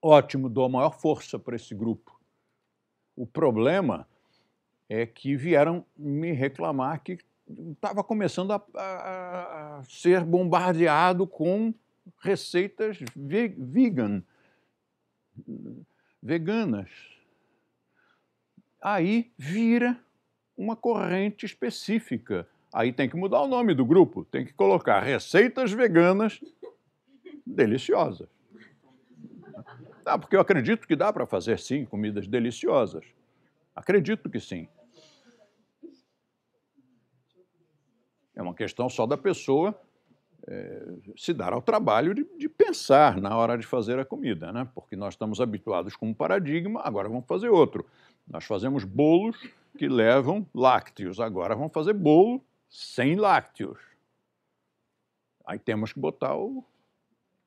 ótimo, dou a maior força para esse grupo. O problema é que vieram me reclamar que estava começando a, a, a, ser bombardeado com receitas ve vegan, veganas. Aí vira uma corrente específica. Aí tem que mudar o nome do grupo, tem que colocar receitas veganas deliciosas. Tá, porque eu acredito que dá para fazer sim comidas deliciosas. Acredito que sim. É uma questão só da pessoa é, se dar ao trabalho de, de, pensar na hora de fazer a comida, né? porque nós estamos habituados com um paradigma, agora vamos fazer outro. Nós fazemos bolos que levam lácteos, agora vamos fazer bolo sem lácteos. Aí temos que botar o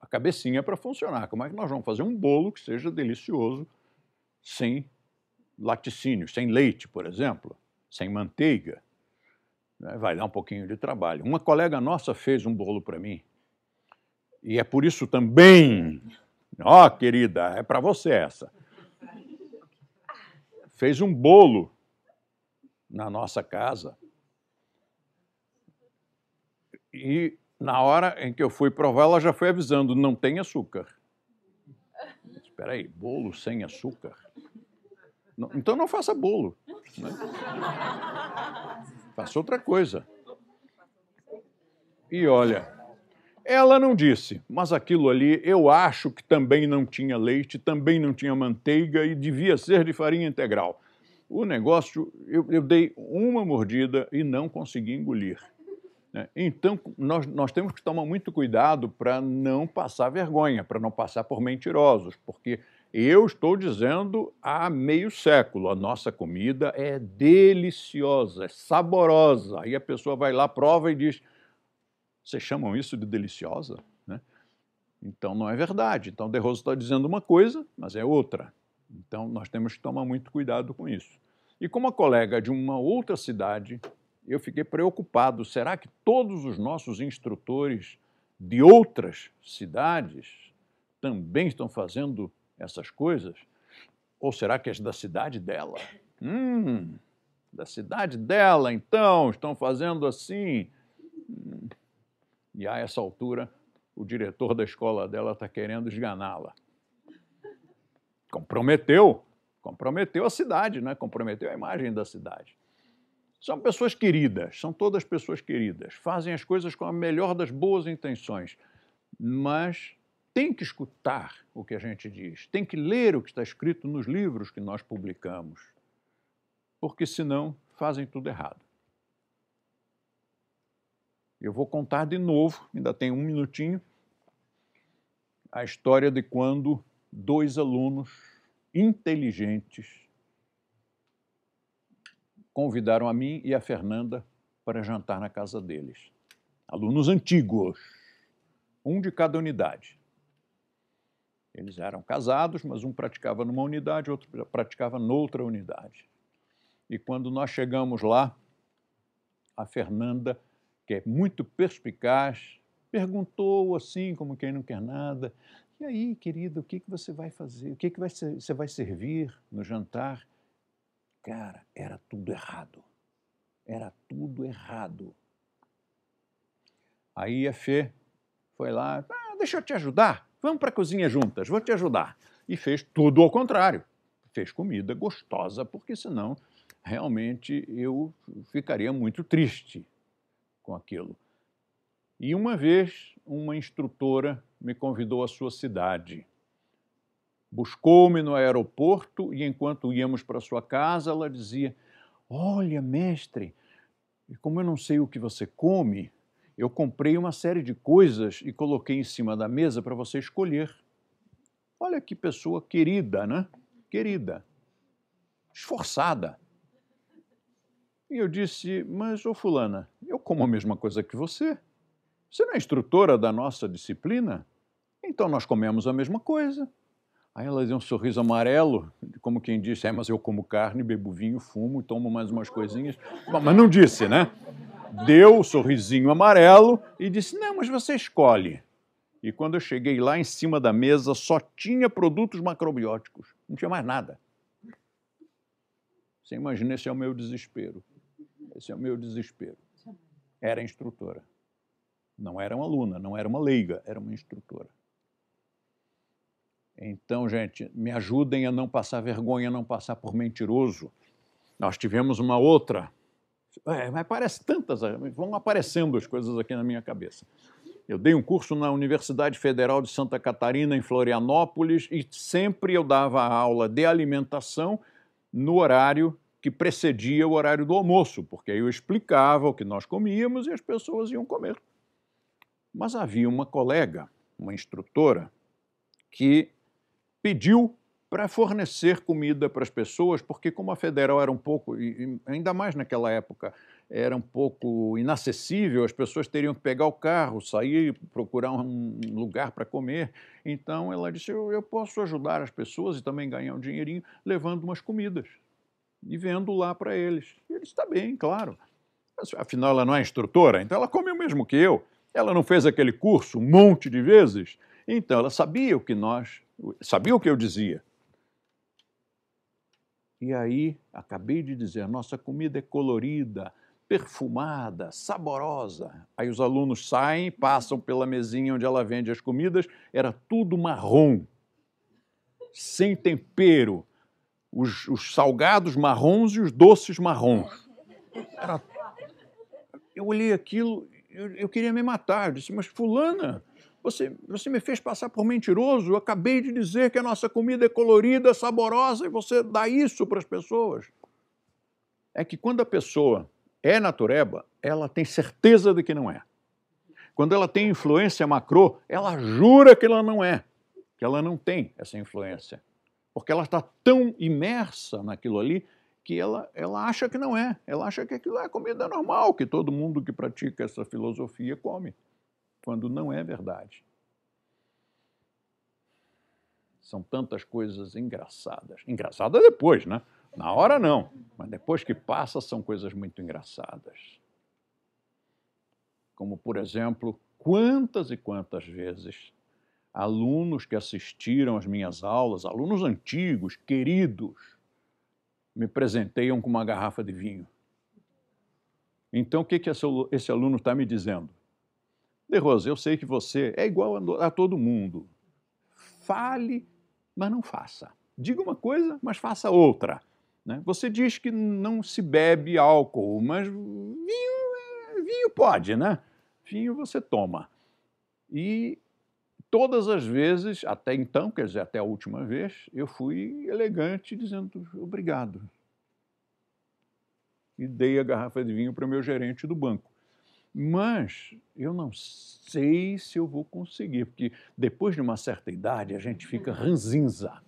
a cabecinha para funcionar. Como é que nós vamos fazer um bolo que seja delicioso sem laticínio, sem leite, por exemplo, sem manteiga? Né, vai dar um pouquinho de trabalho. Uma colega nossa fez um bolo para mim. E é por isso também. Ó, oh, querida, é para você essa. Fez um bolo na nossa casa. E na hora em que eu fui provar, ela já foi avisando: não tem açúcar. Espera aí, bolo sem açúcar? Não, então não faça bolo. Né? faça outra coisa. E olha, ela não disse, mas aquilo ali eu acho que também não tinha leite, também não tinha manteiga e devia ser de farinha integral. O negócio, eu, eu dei uma mordida e não consegui engolir. Né? Então, nós, nós temos que tomar muito cuidado para não passar vergonha, para não passar por mentirosos, porque eu estou dizendo há meio século, a nossa comida é deliciosa, é saborosa. Aí a pessoa vai lá, prova e diz, vocês chamam isso de deliciosa? Né? Então, não é verdade. Então, De Rosa está dizendo uma coisa, mas é outra. Então, nós temos que tomar muito cuidado com isso. E como a colega de uma outra cidade, eu fiquei preocupado. Será que todos os nossos instrutores de outras cidades também estão fazendo essas coisas? Ou será que as é da cidade dela? Hum, da cidade dela, então, estão fazendo assim. E a essa altura, o diretor da escola dela está querendo esganá-la. Comprometeu, comprometeu a cidade, né? comprometeu a imagem da cidade. São pessoas queridas, são todas pessoas queridas, fazem as coisas com a melhor das boas intenções, mas tem que escutar o que a gente diz, tem que ler o que está escrito nos livros que nós publicamos, porque senão fazem tudo errado. Eu vou contar de novo, ainda tem um minutinho, a história de quando dois alunos inteligentes convidaram a mim e a Fernanda para jantar na casa deles. Alunos antigos, um de cada unidade. Eles eram casados, mas um praticava numa unidade, outro praticava noutra unidade. E quando nós chegamos lá, a Fernanda, que é muito perspicaz, perguntou assim, como quem não quer nada: E aí, querido, o que, que você vai fazer? O que, que vai ser, você vai servir no jantar? Cara, era tudo errado. Era tudo errado. Aí a Fê foi lá, ah, deixa eu te ajudar, vamos para a cozinha juntas, vou te ajudar. E fez tudo ao contrário. Fez comida gostosa, porque senão realmente eu ficaria muito triste com aquilo. E uma vez, uma instrutora me convidou à sua cidade Buscou-me no aeroporto e, enquanto íamos para sua casa, ela dizia: Olha, mestre, como eu não sei o que você come, eu comprei uma série de coisas e coloquei em cima da mesa para você escolher. Olha que pessoa querida, né? Querida. Esforçada. E eu disse: Mas, ô Fulana, eu como a mesma coisa que você. Você não é instrutora da nossa disciplina? Então nós comemos a mesma coisa. Aí ela deu um sorriso amarelo, como quem disse, é, mas eu como carne, bebo vinho, fumo, tomo mais umas coisinhas. Mas não disse, né? Deu o um sorrisinho amarelo e disse, não, mas você escolhe. E quando eu cheguei lá em cima da mesa, só tinha produtos macrobióticos, não tinha mais nada. Você imagina, esse é o meu desespero. Esse é o meu desespero. Era instrutora. Não era uma aluna, não era uma leiga, era uma instrutora. Então, gente, me ajudem a não passar vergonha, a não passar por mentiroso. Nós tivemos uma outra. É, parece tantas, vão aparecendo as coisas aqui na minha cabeça. Eu dei um curso na Universidade Federal de Santa Catarina, em Florianópolis, e sempre eu dava aula de alimentação no horário que precedia o horário do almoço, porque aí eu explicava o que nós comíamos e as pessoas iam comer. Mas havia uma colega, uma instrutora, que pediu para fornecer comida para as pessoas, porque como a federal era um pouco, ainda mais naquela época, era um pouco inacessível, as pessoas teriam que pegar o carro, sair, procurar um lugar para comer. Então ela disse: eu, eu, posso ajudar as pessoas e também ganhar um dinheirinho levando umas comidas e vendo lá para eles. E eles está bem, claro. Afinal, ela não é instrutora, então ela come o mesmo que eu. Ela não fez aquele curso um monte de vezes, então ela sabia o que nós Sabia o que eu dizia. E aí, acabei de dizer, nossa comida é colorida, perfumada, saborosa. Aí os alunos saem, passam pela mesinha onde ela vende as comidas, era tudo marrom, sem tempero. Os, os salgados marrons e os doces marrons. Era... Eu olhei aquilo, eu, eu queria me matar. Eu disse, mas Fulana, você, você me fez passar por mentiroso. Eu acabei de dizer que a nossa comida é colorida, saborosa, e você dá isso para as pessoas. É que quando a pessoa é natureba, ela tem certeza de que não é. Quando ela tem influência macro, ela jura que ela não é, que ela não tem essa influência. Porque ela está tão imersa naquilo ali que ela, ela acha que não é. Ela acha que aquilo é comida normal, que todo mundo que pratica essa filosofia come quando não é verdade. São tantas coisas engraçadas. Engraçada depois, né? Na hora não, mas depois que passa são coisas muito engraçadas. Como, por exemplo, quantas e quantas vezes alunos que assistiram às minhas aulas, alunos antigos, queridos, me presenteiam com uma garrafa de vinho. Então, o que, que esse aluno está me dizendo? De Rosa, eu sei que você é igual a, a todo mundo. Fale, mas não faça. Diga uma coisa, mas faça outra. Né? Você diz que não se bebe álcool, mas vinho, é, vinho pode, né? Vinho você toma. E todas as vezes, até então, quer dizer, até a última vez, eu fui elegante dizendo obrigado. E dei a garrafa de vinho para o meu gerente do banco. Mas eu não sei se eu vou conseguir, porque depois de uma certa idade a gente fica ranzinza.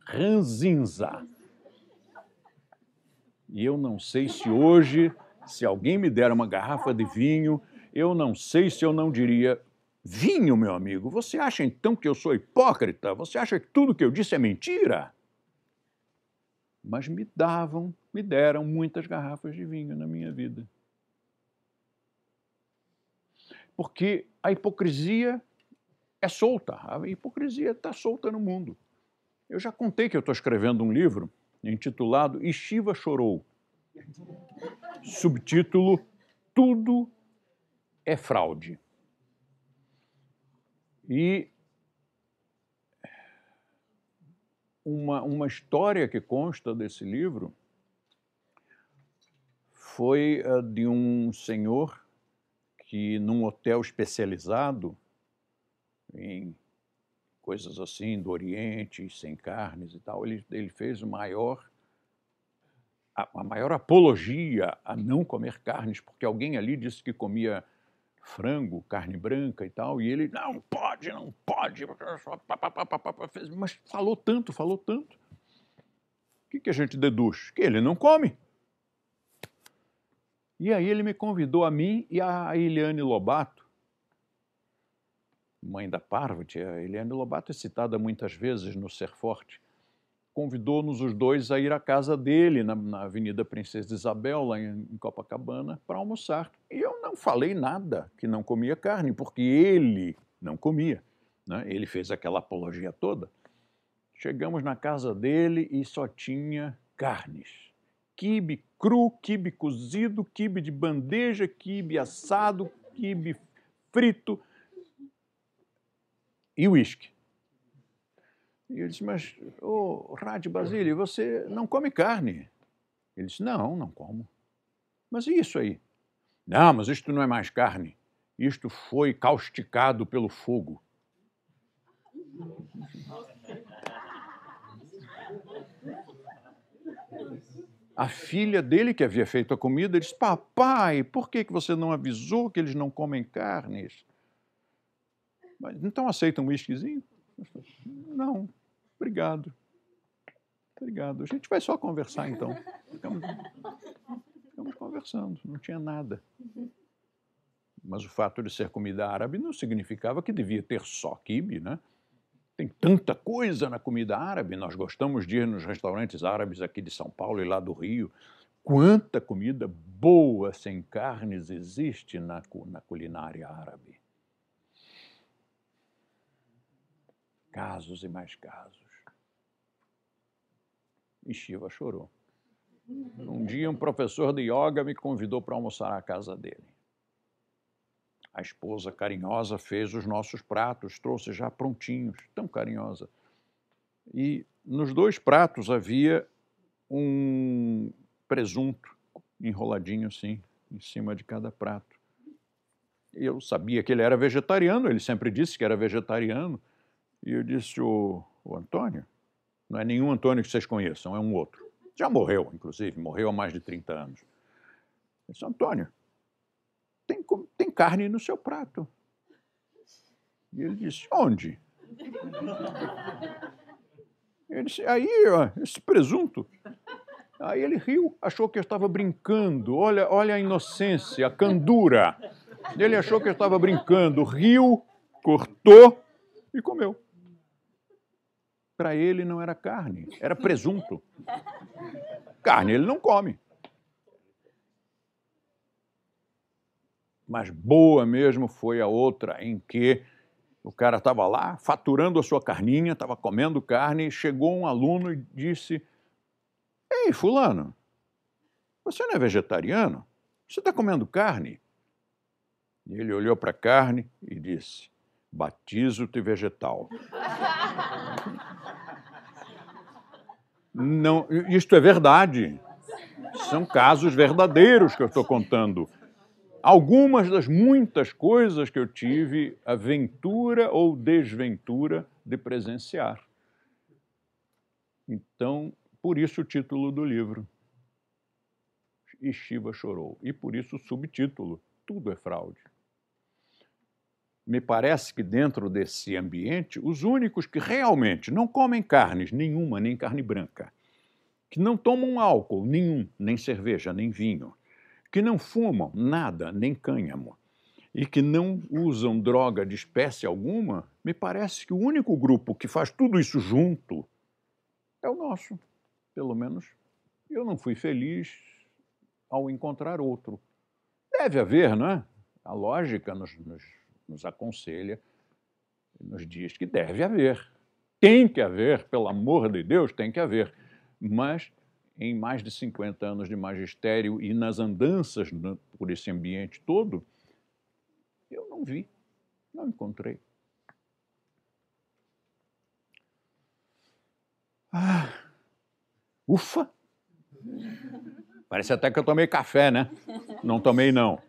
Ranzinza. E eu não sei se hoje, se alguém me der uma garrafa de vinho, eu não sei se eu não diria: vinho, meu amigo, você acha então que eu sou hipócrita? Você acha que tudo que eu disse é mentira? Mas me davam, me deram muitas garrafas de vinho na minha vida porque a hipocrisia é solta, a hipocrisia está solta no mundo. Eu já contei que eu estou escrevendo um livro intitulado E Shiva Chorou, subtítulo Tudo é Fraude. E uma, uma história que consta desse livro foi eh, de um senhor que num hotel especializado em coisas assim do Oriente, sem carnes e tal, ele, ele fez o maior a, a maior apologia a não comer carnes, porque alguém ali disse que comia frango, carne branca e tal, e ele não pode, não pode, mas falou tanto, falou tanto. O que, que a gente deduz? Que ele não come. E aí ele me convidou a mim e a Eliane Lobato, mãe da Parvati. A Eliane Lobato é citada muitas vezes no Ser Forte. Convidou-nos os dois a ir à casa dele, na, na Avenida Princesa Isabel, lá em, em Copacabana, para almoçar. E eu não falei nada que não comia carne, porque ele não comia. Né? Ele fez aquela apologia toda. Chegamos na casa dele e só tinha carnes quibe cru, quibe cozido, quibe de bandeja, quibe assado, quibe frito e uísque. E ele disse, mas, ô, oh, Rádio Basílio, você não come carne? Ele disse, não, não como. Mas e isso aí? Não, mas isto não é mais carne. Isto foi causticado pelo fogo. a filha dele, que havia feito a comida, disse: Papai, por que, que você não avisou que eles não comem carnes? Mas, então aceita um whiskyzinho? Não, obrigado. Obrigado. A gente vai só conversar então. Ficamos, ficamos conversando, não tinha nada. Mas o fato de ser comida árabe não significava que devia ter só quibe, né? Tem tanta coisa na comida árabe. Nós gostamos de ir nos restaurantes árabes aqui de São Paulo e lá do Rio. Quanta comida boa sem carnes existe na, na culinária árabe. Casos e mais casos. E Shiva chorou. Um dia um professor de yoga me convidou para almoçar à casa dele. A esposa carinhosa fez os nossos pratos, trouxe já prontinhos, tão carinhosa. E nos dois pratos havia um presunto enroladinho assim, em cima de cada prato. Eu sabia que ele era vegetariano, ele sempre disse que era vegetariano. E eu disse: o, o Antônio, não é nenhum Antônio que vocês conheçam, é um outro. Já morreu, inclusive, morreu há mais de 30 anos. Eu disse: Antônio, carne no seu prato. E ele disse: Onde? Ele disse: Aí, ó, esse presunto. Aí ele riu, achou que eu estava brincando. Olha, olha a inocência, a candura. Ele achou que eu estava brincando, riu, cortou e comeu. Para ele não era carne, era presunto. Carne ele não come. mas boa mesmo foi a outra em que o cara estava lá faturando a sua carninha, estava comendo carne, e chegou um aluno e disse: Ei, Fulano, você não é vegetariano? Você está comendo carne? E ele olhou para a carne e disse: Batizo-te vegetal. não, isto é verdade. São casos verdadeiros que eu estou contando algumas das muitas coisas que eu tive a ventura ou desventura de presenciar. Então, por isso o título do livro. E Shiva chorou. E por isso o subtítulo: Tudo é fraude. Me parece que dentro desse ambiente, os únicos que realmente não comem carnes nenhuma, nem carne branca, que não tomam álcool nenhum, nem cerveja, nem vinho, que não fumam nada, nem cânhamo, e que não usam droga de espécie alguma, me parece que o único grupo que faz tudo isso junto é o nosso, pelo menos. Eu não fui feliz ao encontrar outro. Deve haver, não é? A lógica nos, nos, nos aconselha, nos diz que deve haver. Tem que haver, pelo amor de Deus, tem que haver. Mas em mais de 50 anos de magistério e nas andanças por esse ambiente todo, eu não vi, não encontrei. Ah, ufa! Parece até que eu tomei café, né? Não tomei, não.